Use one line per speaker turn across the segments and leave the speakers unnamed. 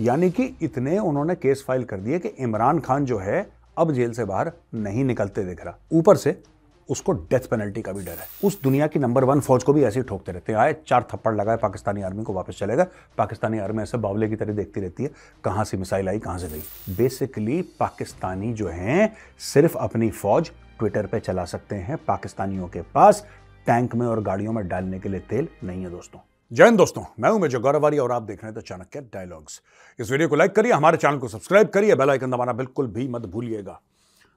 यानी कि इतने उन्होंने केस फाइल कर दिए कि इमरान खान जो है अब जेल से बाहर नहीं निकलते दिख रहा ऊपर से उसको डेथ पेनल्टी का भी डर है उस दुनिया की नंबर वन फौज को भी ऐसे ही ठोकते रहते हैं आए चार थप्पड़ लगाए पाकिस्तानी आर्मी को वापस चले गए पाकिस्तानी आर्मी ऐसे बावले की तरह देखती रहती है कहाँ से मिसाइल आई कहाँ से गई बेसिकली पाकिस्तानी जो हैं सिर्फ अपनी फौज ट्विटर पे चला सकते हैं पाकिस्तानियों के पास टैंक में और गाड़ियों में डालने के लिए तेल नहीं है दोस्तों जय हिंद दोस्तों मैं हूं मेजर गौरवारी और आप देख रहे हैं द चाणक्य डायलॉग्स इस वीडियो को लाइक करिए हमारे चैनल को सब्सक्राइब करिए बेल आइकन दबाना बिल्कुल भी मत भूलिएगा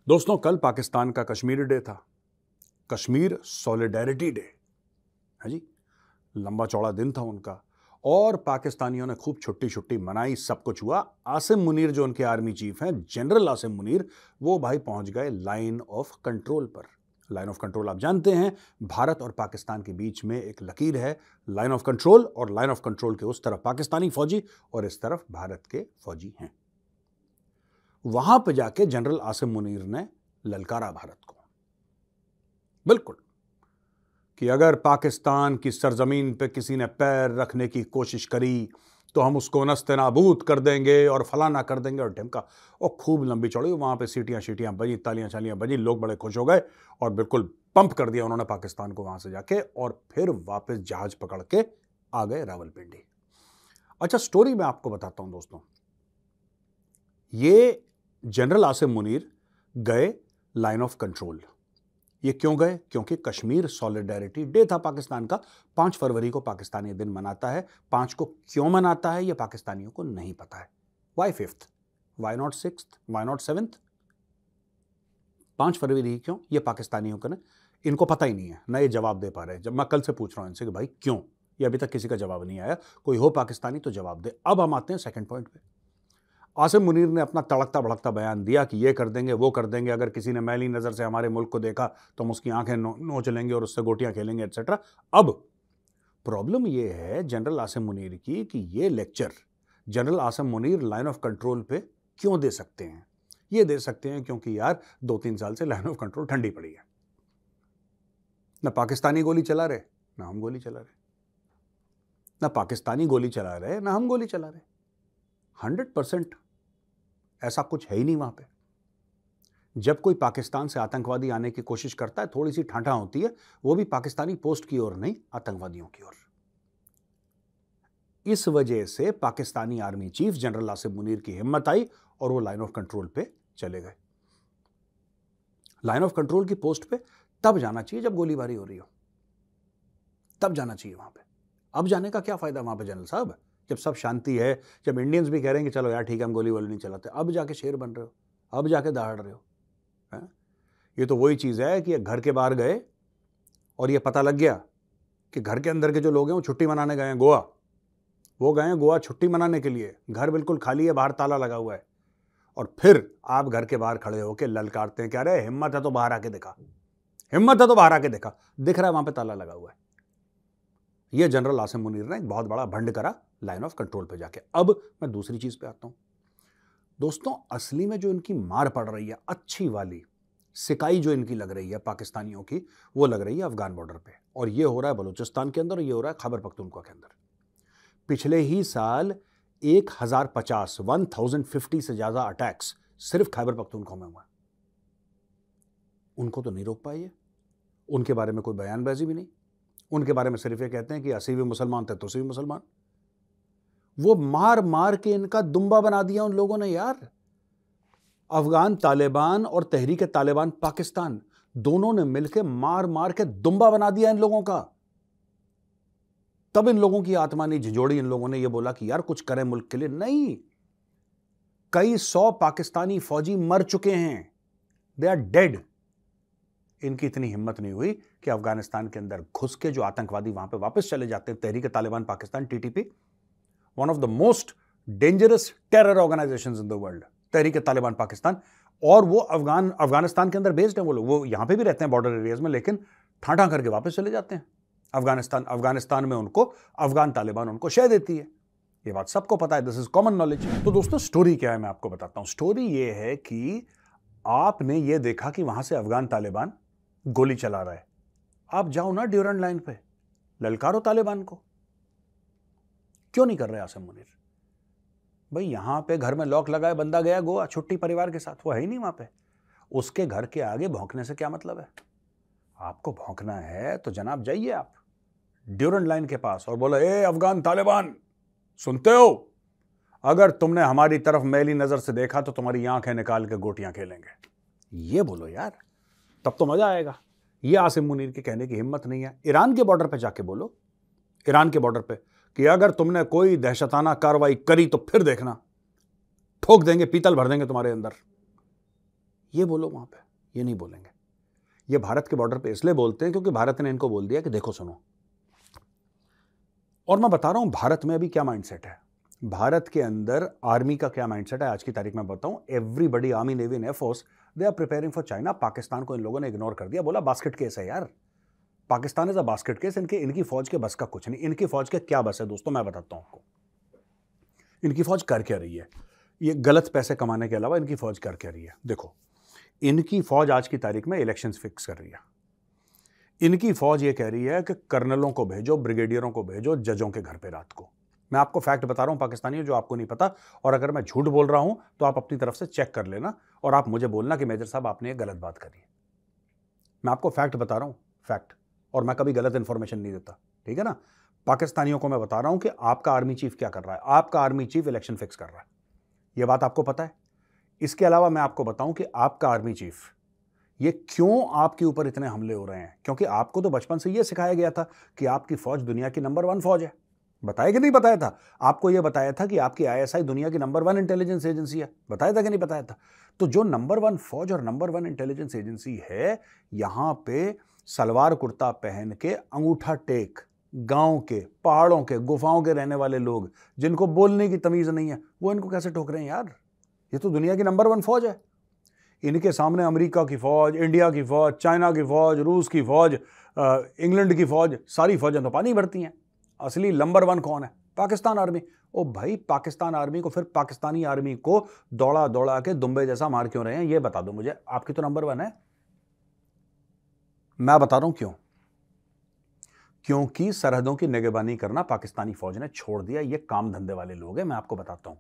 दोस्तों कल पाकिस्तान का कश्मीर डे था कश्मीर सॉलिडेरिटी डे है जी लंबा चौड़ा दिन था उनका और पाकिस्तानियों ने खूब छुट्टी छुट्टी मनाई सब कुछ हुआ आसिम मुनीर जो उनके आर्मी चीफ हैं जनरल आसिम मुनीर वो भाई पहुंच गए लाइन ऑफ कंट्रोल पर लाइन ऑफ कंट्रोल आप जानते हैं भारत और पाकिस्तान के बीच में एक लकीर है लाइन ऑफ कंट्रोल और लाइन ऑफ कंट्रोल के उस तरफ पाकिस्तानी फौजी और इस तरफ भारत के फौजी हैं वहां पर जाके जनरल आसिम मुनीर ने ललकारा भारत को बिल्कुल कि अगर पाकिस्तान की सरजमीन पे किसी ने पैर रखने की कोशिश करी तो हम उसको नस्त नाबूद कर देंगे और फलाना कर देंगे और ढिमका और खूब लंबी चौड़ी वहाँ पे सीटियाँ शीटियाँ बजी तालियाँ चालियाँ बजी लोग बड़े खुश हो गए और बिल्कुल पंप कर दिया उन्होंने पाकिस्तान को वहाँ से जाके और फिर वापस जहाज पकड़ के आ गए रावलपिंडी अच्छा स्टोरी मैं आपको बताता हूँ दोस्तों ये जनरल आसिम मुनीर गए लाइन ऑफ कंट्रोल ये क्यों गए क्योंकि कश्मीर सॉलिडेरिटी डे था पाकिस्तान का पांच फरवरी को पाकिस्तान ये दिन मनाता है पांच को क्यों मनाता है ये पाकिस्तानियों को नहीं पता है why fifth why not six why not seventh पांच फरवरी क्यों ये पाकिस्तानियों को ना इनको पता ही नहीं है ना ये जवाब दे पा रहे हैं जब मैं कल से पूछ रहा हूं इनसे कि भाई क्यों ये अभी तक किसी का जवाब नहीं आया कोई हो पाकिस्तानी तो जवाब दे अब हम आते हैं सेकेंड पॉइंट पे आसिम मुनीर ने अपना तड़कता भड़कता बयान दिया कि ये कर देंगे वो कर देंगे अगर किसी ने मैली नज़र से हमारे मुल्क को देखा तो हम उसकी आंखें नो, नोच लेंगे और उससे गोटियां खेलेंगे एक्सेट्रा अब प्रॉब्लम ये है जनरल आसिम मुनीर की कि ये lecture general Asim Munir line of control पे क्यों दे सकते हैं ये दे सकते हैं क्योंकि यार दो तीन साल से लाइन ऑफ कंट्रोल ठंडी पड़ी है ना पाकिस्तानी गोली चला रहे ना हम गोली चला रहे ना पाकिस्तानी गोली चला रहे ना हम गोली चला रहे हंड्रेड परसेंट ऐसा कुछ है ही नहीं वहां पे जब कोई पाकिस्तान से आतंकवादी आने की कोशिश करता है थोड़ी सी ठाठा होती है वो भी पाकिस्तानी पोस्ट की ओर नहीं आतंकवादियों की ओर इस वजह से Pakistani army chief general Asif Munir की हिम्मत आई और वो लाइन ऑफ कंट्रोल पे चले गए लाइन ऑफ कंट्रोल की पोस्ट पे तब जाना चाहिए जब गोलीबारी हो रही हो तब जाना चाहिए वहां पे अब जाने का क्या फायदा वहां पे जनरल साहब जब सब शांति है जब इंडियंस भी कह रहे हैं कि चलो यार ठीक है हम गोली वोली नहीं चलाते अब जाके शेर बन रहे हो अब जाके दहाड़ रहे हो है? ये तो वही चीज़ है कि घर के बाहर गए और ये पता लग गया कि घर के अंदर के जो लोग हैं वो छुट्टी मनाने गए हैं गोवा वो गए हैं गोवा छुट्टी मनाने के लिए घर बिल्कुल खाली है बाहर ताला लगा हुआ है और फिर आप घर के बाहर खड़े होकर ललकारते हैं क्या रहे हिम्मत है तो बाहर आके देखा हिम्मत है तो बाहर आके देखा दिख रहा है वहां पे ताला लगा हुआ है यह जनरल आसिम मुनीर ने एक बहुत बड़ा भंड करा लाइन ऑफ कंट्रोल पे जाके अब मैं दूसरी चीज़ पे आता हूं दोस्तों असली में जो इनकी मार पड़ रही है अच्छी वाली सिकाई जो इनकी लग रही है पाकिस्तानियों की वो लग रही है अफगान बॉर्डर पे और ये हो रहा है बलूचिस्तान के अंदर और ये हो रहा है खबर पख्तुनखा के अंदर पिछले ही साल एक हज़ार पचास वन थाउजेंड फिफ्टी से ज़्यादा अटैक्स सिर्फ खैबर पख्तूनख्वा में हुआ उनको तो नहीं रोक पाए उनके बारे में कोई बयानबाजी भी नहीं उनके बारे में सिर्फ ये कहते हैं कि असी भी मुसलमान थे तो भी मुसलमान वो मार मार के इनका दुम्बा बना दिया उन लोगों ने यार अफगान तालिबान और तहरीक तालिबान पाकिस्तान दोनों ने मिलकर मार मार के दुम्बा बना दिया इन लोगों का तब इन लोगों की आत्मा नहीं झिझोड़ी इन लोगों ने यह बोला कि यार कुछ करें मुल्क के लिए नहीं कई सौ पाकिस्तानी फौजी मर चुके हैं दे आर डेड इनकी इतनी हिम्मत नहीं हुई कि अफगानिस्तान के अंदर घुस के जो आतंकवादी वहां पे वापस चले जाते हैं Tehreek Taliban Pakistan TTP one of the most dangerous terror organizations in the world, Tehreek Taliban Pakistan और वो अफगान अफगानिस्तान के अंदर बेस्ड है वो लोग वो यहाँ पे भी रहते हैं बॉर्डर एरियाज में लेकिन ठाठा करके वापस चले जाते हैं अफगानिस्तान अफगानिस्तान में उनको अफगान तालिबान उनको शह देती है ये बात सबको पता है दिस इज कॉमन नॉलेज तो दोस्तों स्टोरी क्या है मैं आपको बताता हूँ स्टोरी ये है कि आपने ये देखा कि वहां से अफगान तालिबान गोली चला रहा है आप जाओ ना ड्यूरन लाइन पे ललकारो तालिबान को क्यों नहीं कर रहे आसम मुनिर भाई यहाँ पे घर में लॉक लगाए बंदा गया गोवा छुट्टी परिवार के साथ वो है ही नहीं वहाँ पे उसके घर के आगे भौंकने से क्या मतलब है आपको भौंकना है तो जनाब जाइए आप ड्यूरेंट लाइन के पास और बोलो ए अफगान तालिबान सुनते हो अगर तुमने हमारी तरफ मैली नज़र से देखा तो तुम्हारी आंखें निकाल के गोटियां खेलेंगे ये बोलो यार तब तो मज़ा आएगा ये आसिम मुनीर के कहने की हिम्मत नहीं है ईरान के बॉर्डर पे जाके बोलो ईरान के बॉर्डर पे कि अगर तुमने कोई दहशताना कार्रवाई करी तो फिर देखना ठोक देंगे पीतल भर देंगे तुम्हारे अंदर ये बोलो वहां पे ये नहीं बोलेंगे ये भारत के बॉर्डर पे इसलिए बोलते हैं क्योंकि भारत ने इनको बोल दिया कि देखो सुनो और मैं बता रहा हूं भारत में अभी क्या माइंडसेट है भारत के अंदर आर्मी का क्या माइंडसेट है आज की तारीख में बताऊं everybody army navy and air force they are preparing for China Pakistan को इन लोगों ने इग्नोर कर दिया बोला बास्केट केस है यार Pakistan is a basket case इनके इनकी फ़ौज के बस का कुछ नहीं इनकी फ़ौज का क्या बस है दोस्तों मैं बताता हूँ आपको इनकी फ़ौज कर क्या रही है ये गलत पैसे कमाने के अलावा इनकी फ़ौज कर क्या रही है देखो इनकी फ़ौज आज की तारीख में इलेक्शन फिक्स कर रही है इनकी फ़ौज ये कह रही है कि कर्नलों को भेजो ब्रिगेडियरों को भेजो जजों के घर पर रात को मैं आपको फैक्ट बता रहा हूँ पाकिस्तानी जो आपको नहीं पता और अगर मैं झूठ बोल रहा हूँ तो आप अपनी तरफ से चेक कर लेना और आप मुझे बोलना कि मेजर साहब आपने ये गलत बात करी मैं आपको फैक्ट बता रहा हूँ फैक्ट और मैं कभी गलत इन्फॉर्मेशन नहीं देता ठीक है ना पाकिस्तानियों को मैं बता रहा हूँ कि आपका आर्मी चीफ क्या कर रहा है आपका आर्मी चीफ इलेक्शन फिक्स कर रहा है ये बात आपको पता है इसके अलावा मैं आपको बताऊं कि आपका आर्मी चीफ ये क्यों आपके ऊपर इतने हमले हो रहे हैं क्योंकि आपको तो बचपन से ये सिखाया गया था कि आपकी फौज दुनिया की नंबर वन फौज है बताया कि नहीं बताया था आपको यह बताया था कि आपकी आईएसआई दुनिया की नंबर वन इंटेलिजेंस एजेंसी है बताया था कि नहीं बताया था तो जो नंबर वन फौज और नंबर वन इंटेलिजेंस एजेंसी है यहां पर सलवार कुर्ता पहन के अंगूठा टेक गांव के पहाड़ों के गुफाओं के रहने वाले लोग जिनको बोलने की तमीज़ नहीं है वो इनको कैसे ठोक रहे हैं यार ये तो दुनिया की नंबर वन फ़ौज है इनके सामने अमेरिका की फ़ौज इंडिया की फ़ौज चाइना की फ़ौज रूस की फ़ौज इंग्लैंड की फ़ौज सारी फ़ौजें तो पानी भरती हैं असली नंबर वन कौन है पाकिस्तान आर्मी ओ भाई पाकिस्तान आर्मी को फिर पाकिस्तानी आर्मी को दौड़ा दौड़ा के दुम्बे जैसा मार क्यों रहे हैं ये बता दो मुझे आपकी तो नंबर वन है मैं बता रहा हूं क्यों क्योंकि सरहदों की निगेबानी करना पाकिस्तानी फौज ने छोड़ दिया ये काम धंधे वाले लोग हैं मैं आपको बताता हूं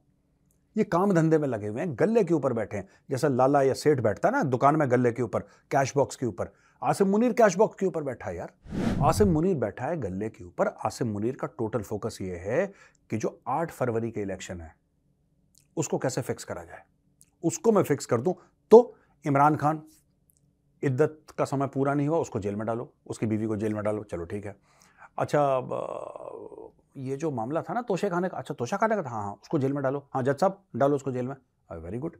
ये काम धंधे में लगे हुए हैं गले के ऊपर बैठे हैं जैसे लाला या सेठ बैठता है ना दुकान में गले के ऊपर कैश बॉक्स के ऊपर आसिम मुनीर कैश बॉक्स के ऊपर बैठा है यार आसिम मुनीर बैठा है गले के ऊपर आसिम मुनीर का टोटल फोकस ये है कि जो आठ फरवरी के इलेक्शन है उसको कैसे फिक्स करा जाए उसको मैं फिक्स कर दूं तो इमरान खान इद्दत का समय पूरा नहीं हुआ उसको जेल में डालो उसकी बीवी को जेल में डालो चलो ठीक है अच्छा ये जो मामला था ना तोशे खाने का अच्छा तोशा खाने का था हाँ हाँ उसको जेल में डालो हाँ जज साहब डालो उसको जेल में वेरी गुड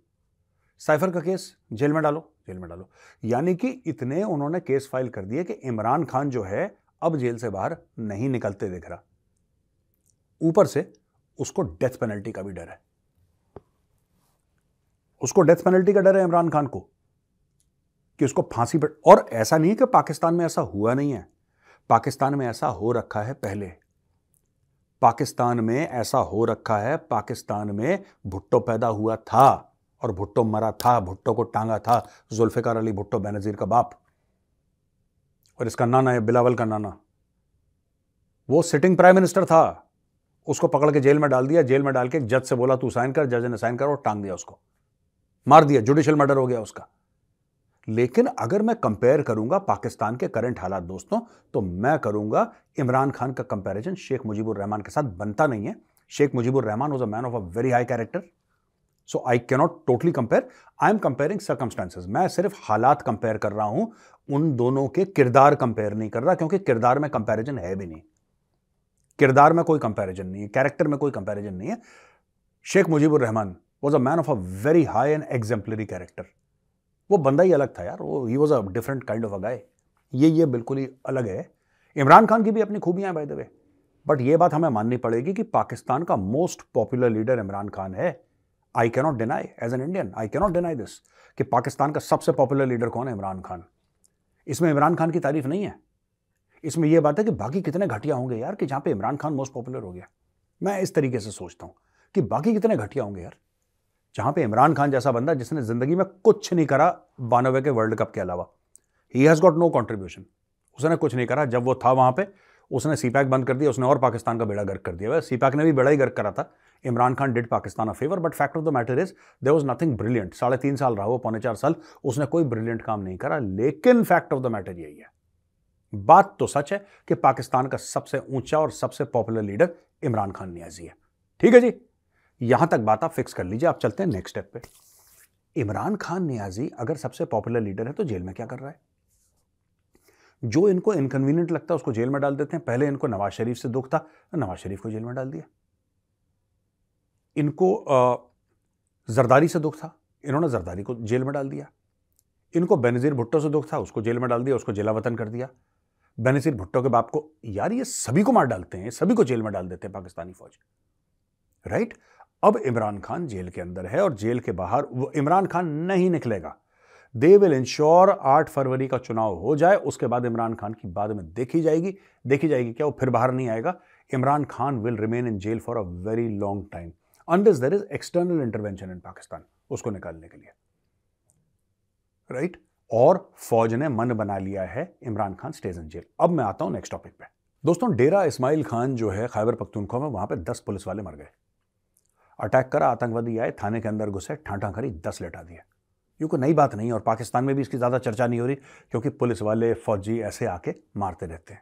साइफर का केस जेल में डालो जेल में डालो यानी कि इतने उन्होंने केस फाइल कर दिए कि इमरान खान जो है अब जेल से बाहर नहीं निकलते दिख रहा ऊपर से उसको डेथ पेनल्टी का भी डर है उसको डेथ पेनल्टी का डर है इमरान खान को कि उसको फांसी पर और ऐसा नहीं है कि पाकिस्तान में ऐसा हुआ नहीं है पाकिस्तान में ऐसा हो रखा है पहले पाकिस्तान में ऐसा हो रखा है पाकिस्तान में भुट्टो पैदा हुआ था और भुट्टो मरा था भुट्टो को टांगा था जुल्फ़िकार अली भुट्टो बेनज़ीर का बाप और इसका नाना है बिलावल का नाना वो सिटिंग प्राइम मिनिस्टर था उसको पकड़ के जेल में डाल दिया जेल में डाल के जज से बोला तू साइन कर जज ने साइन कर और टांग दिया उसको मार दिया जुडिशल मर्डर हो गया उसका लेकिन अगर मैं कंपेयर करूंगा पाकिस्तान के करंट हालात दोस्तों तो मैं करूंगा इमरान खान का कंपैरिजन शेख मुजीबुर रहमान के साथ बनता नहीं है Sheikh Mujibur Rahman was a man of a very high character so I cannot totally compare I am comparing circumstances मैं सिर्फ हालात कंपेयर कर रहा हूं उन दोनों के किरदार कंपेयर नहीं कर रहा क्योंकि किरदार में कंपेरिजन है भी नहीं किरदार में कोई कंपेरिजन नहीं है कैरेक्टर में कोई कंपेरिजन नहीं है Sheikh Mujibur Rahman was a man of a very high and exemplary character वो बंदा ही अलग था यार वो ही was a different kind of a guy ये ये बिल्कुल ही अलग है इमरान खान की भी अपनी खूबियाँ हैं बाय द वे बट ये बात हमें माननी पड़ेगी कि पाकिस्तान का most popular leader Imran Khan है I cannot deny as an Indian I cannot deny this कि पाकिस्तान का सबसे पॉपुलर लीडर कौन है इमरान खान इसमें इमरान खान की तारीफ नहीं है इसमें यह बात है कि बाकी कितने घटिया होंगे यार कि जहाँ पे इमरान खान मोस्ट पॉपुलर हो गया मैं इस तरीके से सोचता हूँ कि बाकी कितने घटिया होंगे यार जहां पे इमरान खान जैसा बंदा जिसने ज़िंदगी में कुछ नहीं करा बानवे के वर्ल्ड कप के अलावा he has got no contribution उसने कुछ नहीं करा जब वो था वहां पर उसने सी बंद कर दिया उसने और पाकिस्तान का बेड़ा गर्क कर दिया सी पैक ने भी बेड़ा ही गर्क करा था Imran Khan did Pakistan a favour but fact of the matter is there was nothing brilliant साढ़े तीन साल रहा वो पौने चार साल उसने कोई ब्रिलियंट काम नहीं करा लेकिन फैक्ट ऑफ द मैटर यही है बात तो सच है कि पाकिस्तान का सबसे ऊंचा और सबसे पॉपुलर लीडर इमरान खान नियाजी है ठीक है जी यहां तक बात आप फिक्स कर लीजिए आप चलते हैं नेक्स्ट स्टेप पे इमरान खान नियाजी अगर सबसे पॉपुलर लीडर है तो जेल में क्या कर रहा है जो इनको इनकन्वीनियंट लगता है उसको जेल में डाल देते हैं पहले इनको नवाज शरीफ से दुख था तो नवाज शरीफ को जेल में डाल दिया इनको जरदारी से दुख था इन्होंने जरदारी को जेल में डाल दिया इनको बेनज़ीर भुट्टो से दुख था उसको जेल में डाल दिया उसको जेला वतन कर दिया बेनज़ीर भुट्टो के बाप को यार ये सभी को मार डालते हैं सभी को जेल में डाल देते हैं पाकिस्तानी फौज राइट right? अब इमरान खान जेल के अंदर है और जेल के बाहर वो इमरान खान नहीं निकलेगा दे विल इंश्योर आठ फरवरी का चुनाव हो जाए उसके बाद इमरान खान की बाद में देखी जाएगी देखी जाएगी क्या वो फिर बाहर नहीं आएगा Imran Khan will remain in jail for a very long time unless there is external intervention in Pakistan उसको निकालने के लिए राइट right? और फौज ने मन बना लिया है Imran Khan stays in jail अब मैं आता हूं नेक्स्ट टॉपिक पे दोस्तों डेरा इस्माइल खान जो है खैबर पख्तूनख्वा में वहां पर दस पुलिस वाले मर गए अटैक करा आतंकवादी आए थाने के अंदर घुसे ठाठा खरी दस लेटा दिया ये कोई नई बात नहीं और पाकिस्तान में भी इसकी ज़्यादा चर्चा नहीं हो रही क्योंकि पुलिस वाले फौजी ऐसे आके मारते रहते हैं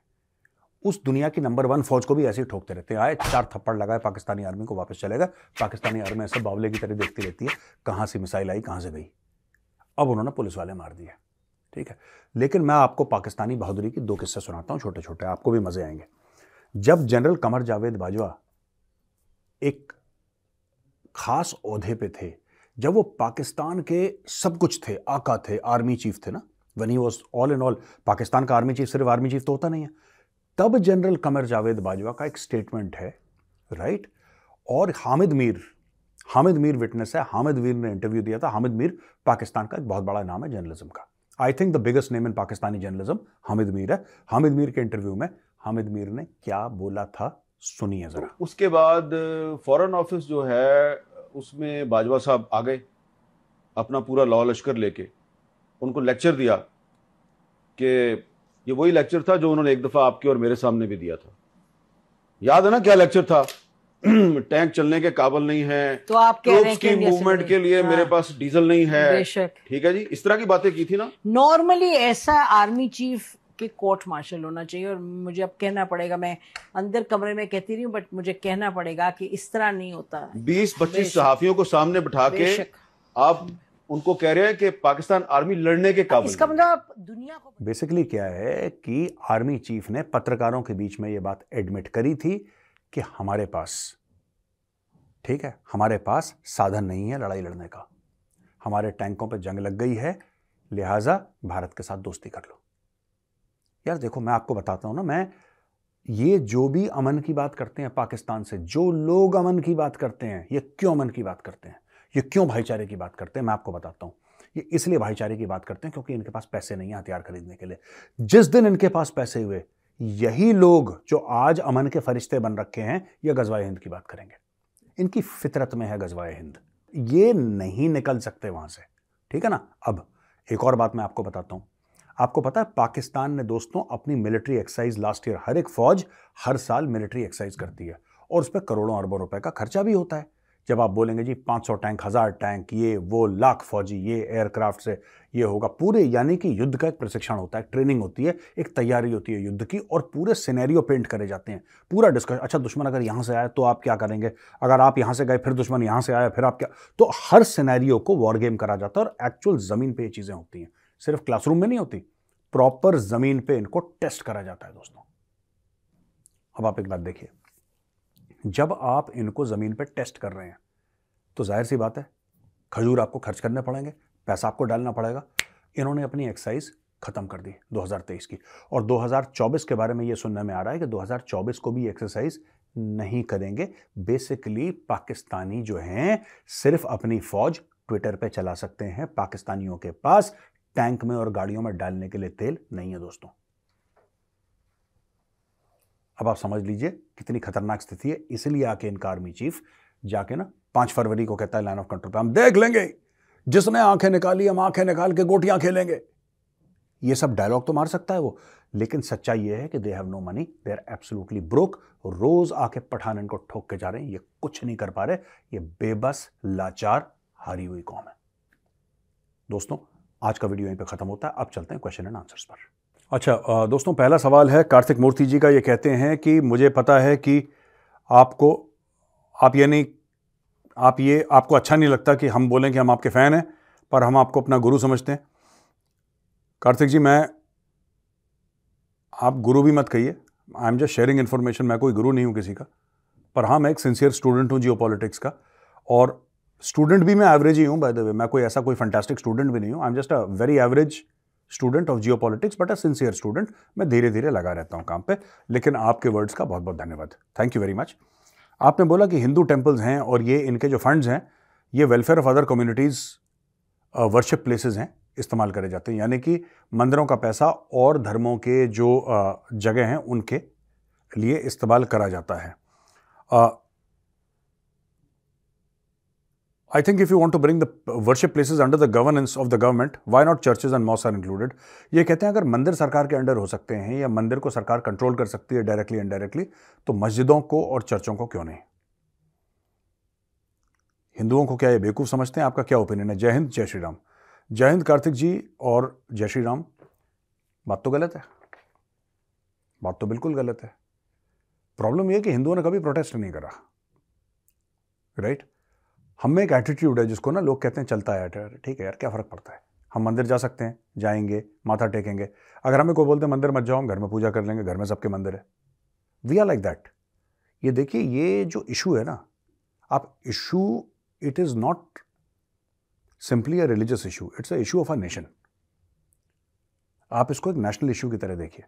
उस दुनिया की नंबर वन फौज को भी ऐसे ही ठोकते रहते हैं आए चार थप्पड़ लगाए पाकिस्तानी आर्मी को वापस चलेगा पाकिस्तानी आर्मी ऐसे बावले की तरह देखती रहती है कहाँ से मिसाइल आई कहाँ से गई अब उन्होंने पुलिस वाले मार दिए ठीक है लेकिन मैं आपको पाकिस्तानी बहादुरी की दो किस्से सुनाता हूँ छोटे छोटे आपको भी मज़े आएंगे जब जनरल कमर जावेद बाजवा एक खास अहदे पे थे जब वो पाकिस्तान के सब कुछ थे आका थे आर्मी चीफ थे ना when he was all and all Pakistan का आर्मी चीफ सिर्फ आर्मी चीफ तो होता नहीं है तब जनरल कमर जावेद बाजवा का एक स्टेटमेंट है राइट और हामिद मीर हामिद मीर विटनेस है हामिद मीर ने इंटरव्यू दिया था हामिद मीर पाकिस्तान का एक बहुत बड़ा नाम है जर्नलिज्म का I think the biggest name in Pakistani journalism Hamid Mir है हामिद मीर के इंटरव्यू में हामिद मीर ने क्या बोला था सुनिए तो जरा उसके बाद फॉरेन ऑफिस जो है उसमें बाजवा साहब आ गए अपना पूरा लॉ लश्कर लेके उनको लेक्चर दिया कि ये वही लेक्चर था जो उन्होंने एक दफ़ा आपके और मेरे सामने भी दिया था याद है ना क्या लेक्चर था टैंक चलने के काबल नहीं है तो आप कह रहे की मूवमेंट के लिए हाँ। मेरे पास डीजल नहीं है ठीक है जी इस तरह की बातें की थी ना नॉर्मली ऐसा आर्मी चीफ कि कोर्ट मार्शल होना चाहिए और मुझे अब कहना पड़ेगा मैं अंदर कमरे में कहती रही हूँ बट मुझे कहना पड़ेगा कि इस तरह नहीं होता बीस पच्चीस सहाफियों को सामने बैठा के आप उनको कह रहे हैं कि पाकिस्तान आर्मी लड़ने के काबिल इसका मतलब दुनिया को बेसिकली क्या है कि आर्मी चीफ ने पत्रकारों के बीच में ये बात एडमिट करी थी कि हमारे पास ठीक है हमारे पास साधन नहीं है लड़ाई लड़ने का हमारे टैंकों पर जंग लग गई है लिहाजा भारत के साथ दोस्ती कर लो यार देखो मैं आपको बताता हूं ना मैं ये जो भी अमन की बात करते हैं पाकिस्तान से जो लोग अमन की बात करते हैं ये क्यों अमन की बात करते हैं ये क्यों भाईचारे की बात करते हैं मैं आपको बताता हूं ये इसलिए भाईचारे की बात करते हैं क्योंकि इनके पास पैसे नहीं है हथियार खरीदने के लिए जिस दिन इनके पास पैसे हुए यही लोग जो आज अमन के फरिश्ते बन रखे हैं ये गजवाए हिंद की बात करेंगे इनकी फितरत में है गजवाए हिंद ये नहीं निकल सकते वहां से ठीक है ना अब एक और बात मैं आपको बताता हूं आपको पता है पाकिस्तान ने दोस्तों अपनी मिलिट्री एक्सरसाइज लास्ट ईयर हर एक फौज हर साल मिलिट्री एक्सरसाइज करती है और उस पर करोड़ों अरबों रुपए का खर्चा भी होता है जब आप बोलेंगे जी 500 टैंक हज़ार टैंक ये वो लाख फौजी ये एयरक्राफ्ट से ये होगा पूरे यानी कि युद्ध का एक प्रशिक्षण होता है ट्रेनिंग होती है एक तैयारी होती है युद्ध की और पूरे सिनेरियो पेंट करे जाते हैं पूरा डिस्कशन अच्छा दुश्मन अगर यहाँ से आया तो आप क्या करेंगे अगर आप यहाँ से गए फिर दुश्मन यहाँ से आया फिर आप क्या तो हर सिनेरियो को वॉर गेम करा जाता है और एक्चुअल ज़मीन पर ये चीज़ें होती हैं सिर्फ क्लासरूम में नहीं होती प्रॉपर ज़मीन पे इनको टेस्ट करा जाता है दोस्तों अब आप एक बात देखिए जब आप इनको ज़मीन पे टेस्ट कर रहे हैं तो जाहिर सी बात है खजूर आपको खर्च करने पड़ेंगे पैसा आपको डालना पड़ेगा इन्होंने अपनी एक्सरसाइज ख़त्म कर दी 2023 की और 2024 के बारे में यह सुनने में आ रहा है कि 2024 को भी एक्सरसाइज नहीं करेंगे बेसिकली पाकिस्तानी जो हैं सिर्फ अपनी फौज ट्विटर पे चला सकते हैं पाकिस्तानियों के पास टैंक में और गाड़ियों में डालने के लिए तेल नहीं है दोस्तों अब आप समझ लीजिए कितनी खतरनाक स्थिति है इसलिए आके इनका आर्मी चीफ जाके ना पांच फरवरी को कहता है लाइन ऑफ कंट्रोल पे हम देख लेंगे जिसने आंखें निकाली हम आंखें निकाल के गोटियां खेलेंगे ये सब डायलॉग तो मार सकता है वो लेकिन सच्चाई ये है कि they have no money they are absolutely broke रोज आके पठान इनको ठोक के जा रहे हैं ये कुछ नहीं कर पा रहे ये बेबस लाचार हारी हुई कौम है दोस्तों आज का वीडियो यहीं पर ख़त्म होता है अब चलते हैं क्वेश्चन एंड आंसर्स पर अच्छा दोस्तों पहला सवाल है कार्तिक मूर्ति जी का ये कहते हैं कि मुझे पता है कि आपको आप ये नहीं आप ये आपको अच्छा नहीं लगता कि हम बोलें कि हम आपके फ़ैन हैं पर हम आपको अपना गुरु समझते हैं कार्तिक जी मैं आप गुरु भी मत कहिए I am just sharing information मैं कोई गुरु नहीं हूँ किसी का पर हाँ मैं एक सिंसियर स्टूडेंट हूँ जियो पॉलिटिक्स का और स्टूडेंट भी मैं एवरेज ही हूँ बाय द वे मैं कोई ऐसा कोई फंटेस्टिक स्टूडेंट भी नहीं हूँ I am just a very average student of geopolitics but a sincere student मैं धीरे धीरे लगा रहता हूँ काम पे लेकिन आपके वर्ड्स का बहुत बहुत धन्यवाद थैंक यू वेरी मच आपने बोला कि हिंदू टेम्पल्स हैं और ये इनके जो फंड्स हैं ये welfare of other communities worship places हैं इस्तेमाल करे जाते हैं यानी कि मंदिरों का पैसा और धर्मों के जो uh, जगह हैं उनके लिए इस्तेमाल करा जाता है uh, I think if you want to bring the worship places under the governance of the government, why not churches and mosques are included? ये कहते हैं अगर मंदिर सरकार के अंडर हो सकते हैं या मंदिर को सरकार कंट्रोल कर सकती है डायरेक्टली इनडायरेक्टली तो मस्जिदों को और चर्चों को क्यों नहीं हिंदुओं को क्या ये बेवकूफ़ समझते हैं आपका क्या ओपिनियन है जय हिंद जय श्री राम जय हिंद कार्तिक जी और जय श्री राम बात तो गलत है बात तो बिल्कुल गलत है प्रॉब्लम यह कि हिंदुओं ने कभी प्रोटेस्ट नहीं करा राइट right? हम में एक एटीट्यूड है जिसको ना लोग कहते हैं चलता है ठीक है यार क्या फ़र्क पड़ता है हम मंदिर जा सकते हैं जाएंगे माथा टेकेंगे अगर हमें कोई बोलते हैं मंदिर मत जाओ घर में पूजा कर लेंगे घर में सबके मंदिर है वी आर लाइक दैट ये देखिए ये जो इशू है ना आप issue it is not simply a religious issue it's a issue of a nation आप इसको एक नेशनल इशू की तरह देखिए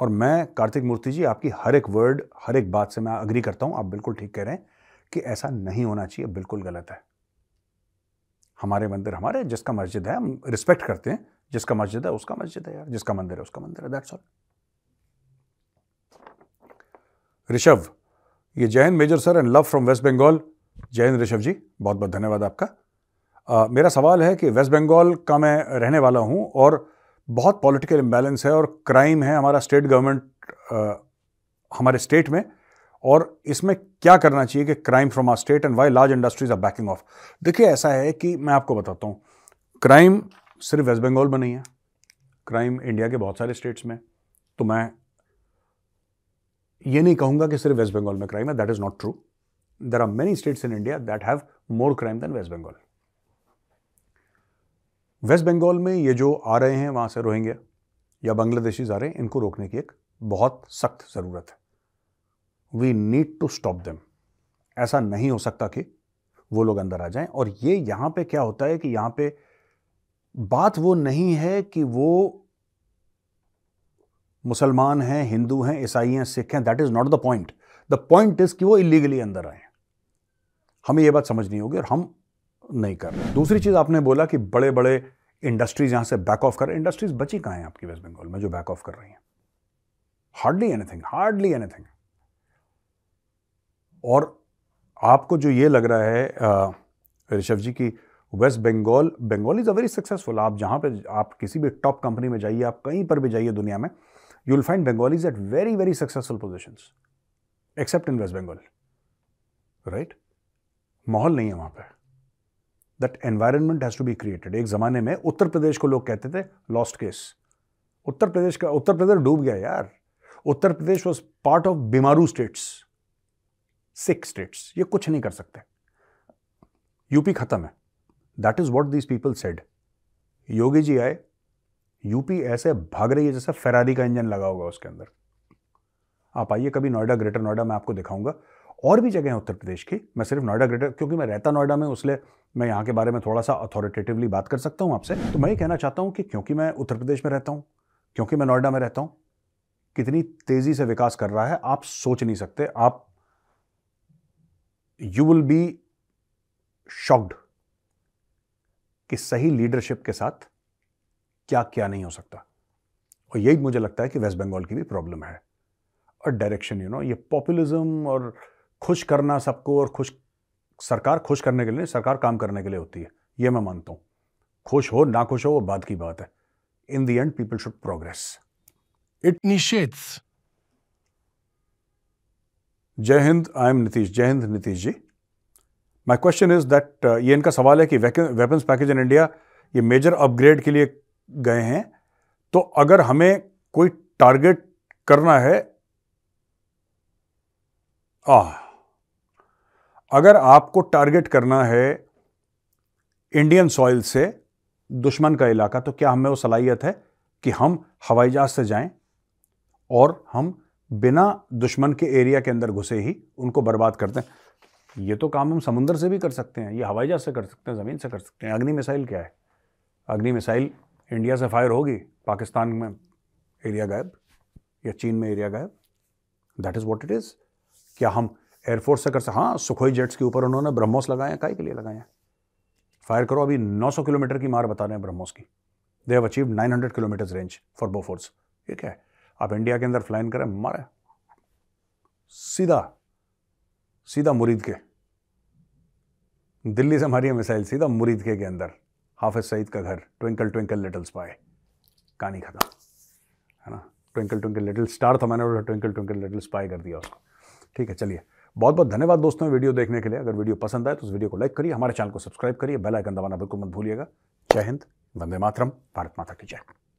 और मैं कार्तिक मूर्ति जी आपकी हर एक वर्ड हर एक बात से मैं अग्री करता हूँ आप बिल्कुल ठीक कह रहे हैं कि ऐसा नहीं होना चाहिए बिल्कुल गलत है हमारे मंदिर हमारे जिसका मस्जिद है हम रिस्पेक्ट करते हैं जिसका मस्जिद है उसका मस्जिद है यार जिसका मंदिर है उसका मंदिर है दैट्स ऑल ऋषभ ये Jain major sir and love from West Bengal Jain Rishabh ji बहुत बहुत धन्यवाद आपका आ, मेरा सवाल है कि वेस्ट बंगाल का मैं रहने वाला हूँ और बहुत पॉलिटिकल इम्बैलेंस है और क्राइम है हमारा स्टेट गवर्नमेंट हमारे स्टेट में और इसमें क्या करना चाहिए कि crime from our state and by large industries are backing off देखिए ऐसा है कि मैं आपको बताता हूँ क्राइम सिर्फ वेस्ट बंगाल में नहीं है क्राइम इंडिया के बहुत सारे स्टेट्स में तो मैं ये नहीं कहूँगा कि सिर्फ वेस्ट बंगाल में क्राइम है that is not true there are many states in India that have more crime than West Bengal West Bengal में ये जो आ रहे हैं वहाँ से रोहिंग्या या बांग्लादेशीज आ रहे हैं इनको रोकने की एक बहुत सख्त ज़रूरत है we need to stop them ऐसा नहीं हो सकता कि वो लोग अंदर आ जाएं और ये यहां पे क्या होता है कि यहां पे बात वो नहीं है कि वो मुसलमान हैं हिंदू हैं ईसाई हैं सिख हैं that is not the point the point is कि वो इलीगली अंदर आए हमें ये बात समझनी होगी और हम नहीं कर रहे दूसरी चीज़ आपने बोला कि बड़े बड़े इंडस्ट्रीज यहां से बैक ऑफ कर रहे इंडस्ट्रीज बची कहां हैं आपकी वेस्ट बंगाल में जो बैक ऑफ कर रही हैं हार्डली एनीथिंग हार्डली एनीथिंग और आपको जो ये लग रहा है ऋषभ जी की West Bengal Bengal is a very successful आप जहाँ पे आप किसी भी टॉप कंपनी में जाइए आप कहीं पर भी जाइए दुनिया में you will find is at very very successful position except in West Bengal right माहौल नहीं है वहाँ पर that environment has to be created एक ज़माने में उत्तर प्रदेश को लोग कहते थे लॉस्ट केस उत्तर प्रदेश का उत्तर प्रदेश डूब गया यार Uttar Pradesh was part of BIMARU states six states ये कुछ नहीं कर सकते यूपी ख़त्म है that is what these people said Yogi ji आए यूपी ऐसे भाग रही है जैसे फेरारी का इंजन लगा होगा उसके अंदर आप आइए कभी नोएडा ग्रेटर नोएडा मैं आपको दिखाऊंगा और भी जगह हैं उत्तर प्रदेश की मैं सिर्फ नोएडा ग्रेटर क्योंकि मैं रहता नोएडा में उसलिए मैं यहाँ के बारे में थोड़ा सा अथॉरिटेटिवली बात कर सकता हूँ आपसे तो मैं ये कहना चाहता हूँ कि क्योंकि मैं उत्तर प्रदेश में रहता हूँ क्योंकि मैं नोएडा में रहता हूँ कितनी तेज़ी से विकास कर रहा है आप सोच नहीं सकते आप यू विल बी शॉक्ड कि सही लीडरशिप के साथ क्या क्या नहीं हो सकता और यही मुझे लगता है कि वेस्ट बंगाल की भी प्रॉब्लम है और डायरेक्शन यू नो ये पॉपुलिज्म और खुश करना सबको और खुश सरकार खुश करने के लिए सरकार काम करने के लिए होती है ये मैं मानता हूँ खुश हो ना खुश हो वो बाद की बात है in the end people should progress it initiates Jai Hind I am Nitish Jai Hind Nitish ji my question is that ये इनका सवाल है कि वेपन्स पैकेज इन इंडिया ये मेजर अपग्रेड के लिए गए हैं तो अगर हमें कोई टारगेट करना है आ अगर आपको टारगेट करना है इंडियन सॉइल से दुश्मन का इलाका तो क्या हमें वो सलाहियत है कि हम हवाई जहाज से जाएं और हम बिना दुश्मन के एरिया के अंदर घुसे ही उनको बर्बाद करते हैं ये तो काम हम समुद्र से भी कर सकते हैं ये हवाई जहाज से कर सकते हैं ज़मीन से कर सकते हैं अग्नि मिसाइल क्या है अग्नि मिसाइल इंडिया से फायर होगी पाकिस्तान में एरिया गायब या चीन में एरिया गायब that is what it is क्या हम एयरफोर्स से कर सकते हाँ सुखोई जेट्स के ऊपर उन्होंने ब्रह्मोस लगाए हैं काय के लिए लगाए हैं फायर करो अभी 900 किलोमीटर की मार बता रहे हैं ब्रह्मोस की they have achieve 900 kilometre range for Bofors ये क्या है आप इंडिया के अंदर फ्लाइन करें मारे सीधा सीधा मुरीद के दिल्ली से हमारी मिसाइल सीधा मुरीद के के अंदर हाफिज सईद का घर ट्विंकल ट्विंकल लिटिल स्पाई कहानी खत्म है ना ट्विंकल ट्विंकल लिटिल स्टार था मैंने बोला ट्विंकल ट्विंकल लिटिल स्पाई कर दिया उसको ठीक है चलिए बहुत बहुत धन्यवाद दोस्तों वीडियो देखने के लिए अगर वीडियो पसंद आए तो उस वीडियो को लाइक करिए हमारे चैनल को सब्सक्राइब करिए बेल आइकन दबाना बिल्कुल मत भूलिएगा जय हिंद वंदे मातरम भारत माता की जय